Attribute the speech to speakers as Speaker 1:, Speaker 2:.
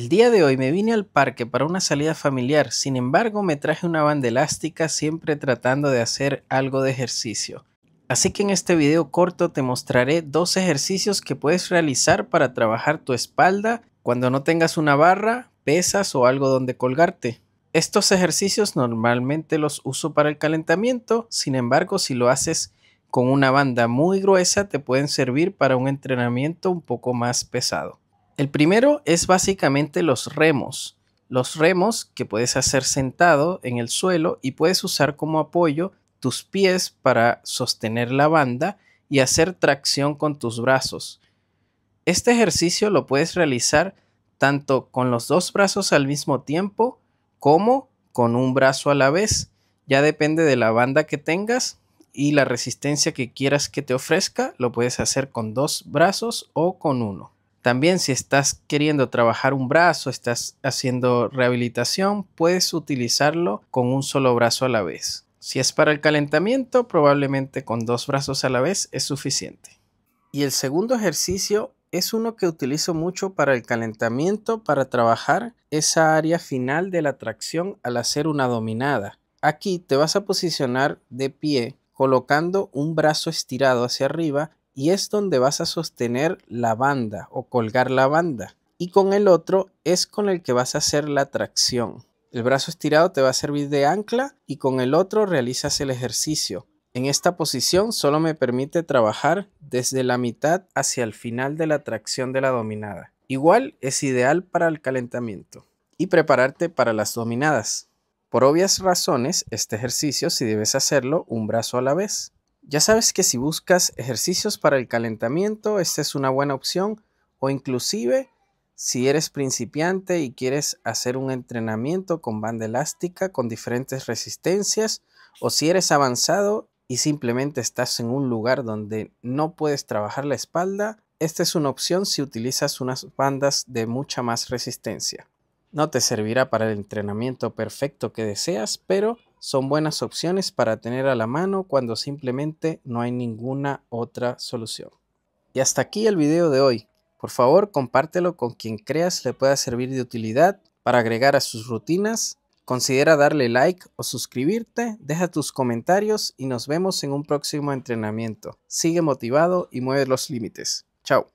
Speaker 1: El día de hoy me vine al parque para una salida familiar, sin embargo me traje una banda elástica siempre tratando de hacer algo de ejercicio. Así que en este video corto te mostraré dos ejercicios que puedes realizar para trabajar tu espalda cuando no tengas una barra, pesas o algo donde colgarte. Estos ejercicios normalmente los uso para el calentamiento, sin embargo si lo haces con una banda muy gruesa te pueden servir para un entrenamiento un poco más pesado. El primero es básicamente los remos. Los remos que puedes hacer sentado en el suelo y puedes usar como apoyo tus pies para sostener la banda y hacer tracción con tus brazos. Este ejercicio lo puedes realizar tanto con los dos brazos al mismo tiempo como con un brazo a la vez. Ya depende de la banda que tengas y la resistencia que quieras que te ofrezca, lo puedes hacer con dos brazos o con uno. También si estás queriendo trabajar un brazo, estás haciendo rehabilitación, puedes utilizarlo con un solo brazo a la vez. Si es para el calentamiento, probablemente con dos brazos a la vez es suficiente. Y el segundo ejercicio es uno que utilizo mucho para el calentamiento, para trabajar esa área final de la tracción al hacer una dominada. Aquí te vas a posicionar de pie colocando un brazo estirado hacia arriba y es donde vas a sostener la banda o colgar la banda. Y con el otro es con el que vas a hacer la tracción. El brazo estirado te va a servir de ancla y con el otro realizas el ejercicio. En esta posición solo me permite trabajar desde la mitad hacia el final de la tracción de la dominada. Igual es ideal para el calentamiento y prepararte para las dominadas. Por obvias razones, este ejercicio si debes hacerlo un brazo a la vez. Ya sabes que si buscas ejercicios para el calentamiento, esta es una buena opción o inclusive si eres principiante y quieres hacer un entrenamiento con banda elástica con diferentes resistencias o si eres avanzado y simplemente estás en un lugar donde no puedes trabajar la espalda, esta es una opción si utilizas unas bandas de mucha más resistencia. No te servirá para el entrenamiento perfecto que deseas, pero son buenas opciones para tener a la mano cuando simplemente no hay ninguna otra solución. Y hasta aquí el video de hoy. Por favor, compártelo con quien creas le pueda servir de utilidad para agregar a sus rutinas. Considera darle like o suscribirte, deja tus comentarios y nos vemos en un próximo entrenamiento. Sigue motivado y mueve los límites. Chao.